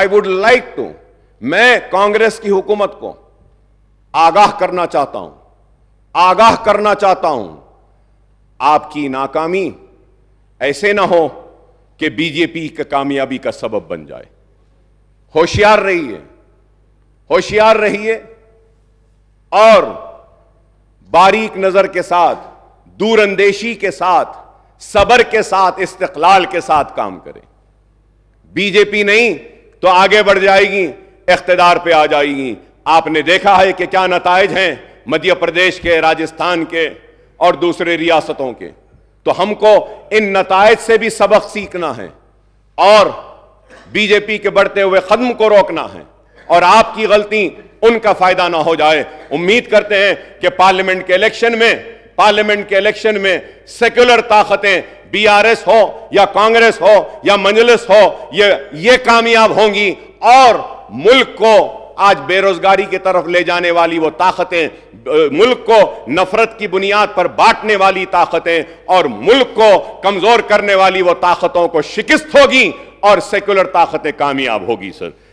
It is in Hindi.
आई वुड लाइक टू मैं कांग्रेस की हुकूमत को आगाह करना चाहता हूं आगाह करना चाहता हूं आपकी नाकामी ऐसे ना हो कि बीजेपी की कामयाबी का सबब बन जाए होशियार रहिए होशियार रहिए और बारीक नजर के साथ दूरंदेशी के साथ सबर के साथ इस्तकलाल के साथ काम करें बीजेपी नहीं तो आगे बढ़ जाएगी इकतदार पे आ जाएगी आपने देखा है कि क्या नतज हैं मध्य प्रदेश के राजस्थान के और दूसरे रियासतों के तो हमको इन नतज से भी सबक सीखना है और बीजेपी के बढ़ते हुए कदम को रोकना है और आपकी गलती उनका फायदा ना हो जाए उम्मीद करते हैं कि पार्लियामेंट के इलेक्शन में पार्लियामेंट के इलेक्शन में सेक्युलर ताकतें बीआरएस हो या कांग्रेस हो या मंजलिस हो ये ये कामयाब होंगी और मुल्क को आज बेरोजगारी की तरफ ले जाने वाली वो ताकतें मुल्क को नफरत की बुनियाद पर बांटने वाली ताकतें और मुल्क को कमजोर करने वाली वो ताकतों को शिकस्त होगी और सेकुलर ताकतें कामयाब होगी सर